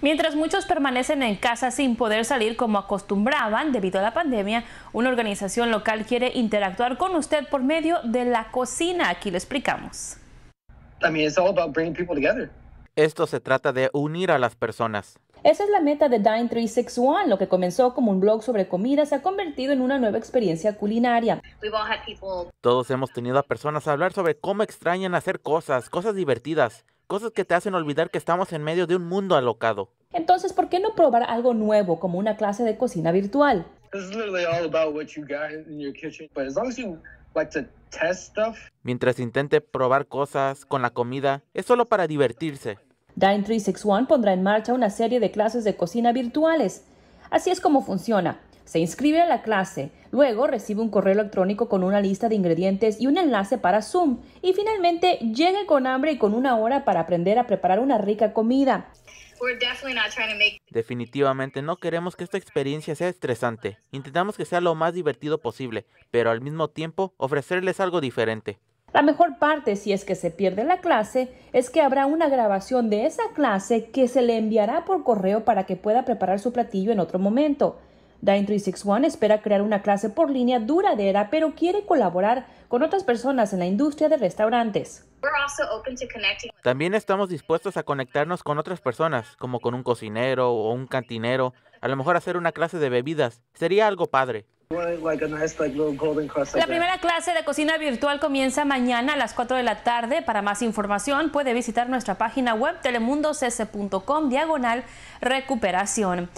Mientras muchos permanecen en casa sin poder salir como acostumbraban debido a la pandemia, una organización local quiere interactuar con usted por medio de la cocina. Aquí lo explicamos. Esto se trata de unir a las personas. Esa es la meta de Dine 361. Lo que comenzó como un blog sobre comida se ha convertido en una nueva experiencia culinaria. Todos hemos tenido a personas a hablar sobre cómo extrañan hacer cosas, cosas divertidas cosas que te hacen olvidar que estamos en medio de un mundo alocado. Entonces, ¿por qué no probar algo nuevo como una clase de cocina virtual? Mientras intente probar cosas con la comida, es solo para divertirse. Dine 361 pondrá en marcha una serie de clases de cocina virtuales. Así es como funciona. Se inscribe a la clase, luego recibe un correo electrónico con una lista de ingredientes y un enlace para Zoom, y finalmente llega con hambre y con una hora para aprender a preparar una rica comida. Definitivamente no queremos que esta experiencia sea estresante. Intentamos que sea lo más divertido posible, pero al mismo tiempo ofrecerles algo diferente. La mejor parte, si es que se pierde la clase, es que habrá una grabación de esa clase que se le enviará por correo para que pueda preparar su platillo en otro momento. Dine 361 espera crear una clase por línea duradera, pero quiere colaborar con otras personas en la industria de restaurantes. También estamos dispuestos a conectarnos con otras personas, como con un cocinero o un cantinero, a lo mejor hacer una clase de bebidas. Sería algo padre. La primera clase de cocina virtual comienza mañana a las 4 de la tarde. Para más información puede visitar nuestra página web telemundocc.com diagonal recuperación.